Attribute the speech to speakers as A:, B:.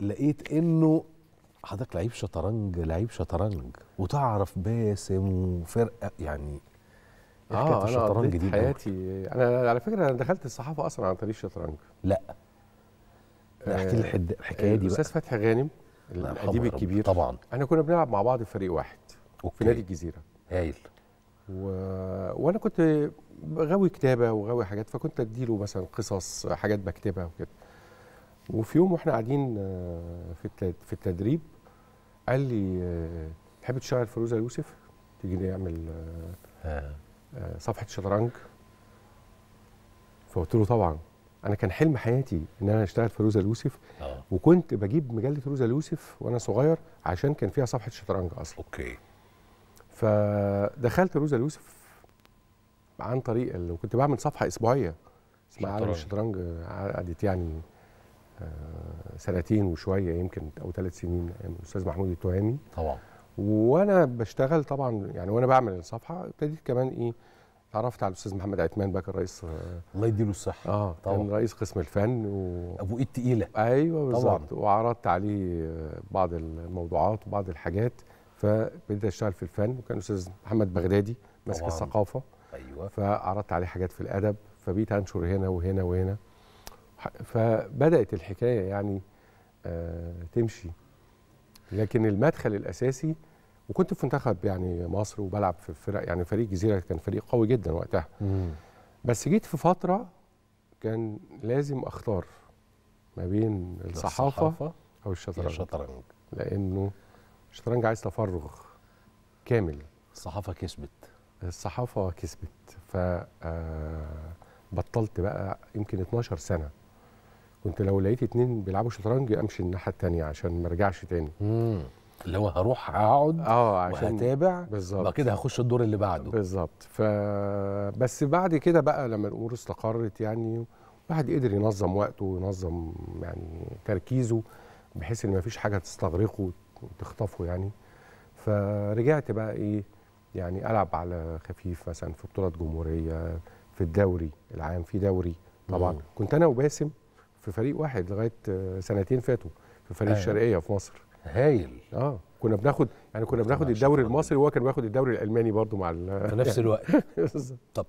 A: لقيت انه حضرتك لعيب شطرنج لعيب شطرنج وتعرف باسم وفرقه يعني
B: اه انا الشطرنج دي حياتي
A: انا على فكره انا دخلت الصحافه اصلا عن طريق الشطرنج لا احكي لي آه، الحكايه دي بقى استاذ فتحي غانم الاديب الكبير طبعا احنا كنا بنلعب مع بعض في فريق واحد أوكي. في نادي الجزيره هايل و... وانا كنت غاوي كتابه وغاوي حاجات فكنت اديله مثلا قصص حاجات بكتبها وكده وفي يوم واحنا قاعدين آه، في في التدريب قال لي آه، تحب تشتغل فيروزه يوسف تيجي نعمل آه، صفحه شطرنج فقلت له طبعا انا كان حلم حياتي ان انا اشتغل في روزا اليوسف آه. وكنت بجيب مجله روزا اليوسف وانا صغير عشان كان فيها صفحه شطرنج اصلا اوكي فدخلت روزا اليوسف عن طريق وكنت بعمل صفحه اسبوعيه اسمها عالم الشطرنج قعدت يعني آه، سنتين وشويه يمكن او ثلاث سنين الاستاذ محمود التهامي طبعا وانا بشتغل طبعا يعني وانا بعمل الصفحه ابتديت كمان ايه تعرفت على الاستاذ محمد عثمان بكر رئيس آه، الله يديله الصحه اه طبعا كان رئيس قسم الفن و... ابو ايد تقيله ايوه بالظبط وعرضت عليه آه، بعض الموضوعات وبعض الحاجات فبدأت اشتغل في الفن وكان الاستاذ محمد بغدادي ماسك الثقافه ايوه فعرضت عليه حاجات في الادب فبقيت انشر هنا وهنا وهنا فبدات الحكايه يعني آه، تمشي لكن المدخل الاساسي وكنت في منتخب يعني مصر وبلعب في فرق يعني فريق جزيره كان فريق قوي جدا وقتها مم. بس جيت في فتره كان لازم اختار ما بين الصحافه, الصحافة او الشطرنج الشطرنج لانه الشطرنج عايز تفرغ كامل الصحافه كسبت الصحافه كسبت ف آه، بطلت بقى يمكن 12 سنه كنت لو لقيت اتنين بيلعبوا شطرنج امشي الناحيه الثانيه عشان ما ارجعش تاني امم اللي هو هروح اقعد اه عشان وهتابع بالظبط كده هخش الدور اللي بعده بالظبط ف بس بعد كده بقى لما الامور استقرت يعني الواحد قدر ينظم وقته وينظم يعني تركيزه بحيث ان مفيش حاجه تستغرقه وتخطفه يعني فرجعت بقى ايه يعني العب على خفيف مثلا في بطوله جمهوريه في الدوري العام في دوري طبعا مم. كنت انا وباسم في فريق واحد لغايه آه، سنتين فاتوا في فريق أيوة. الشرقيه في مصر هايل اه كنا بناخد يعني كنا بناخد الدوري المصري وهو كان بياخد الدوري الالماني برضه مع في نفس الوقت طب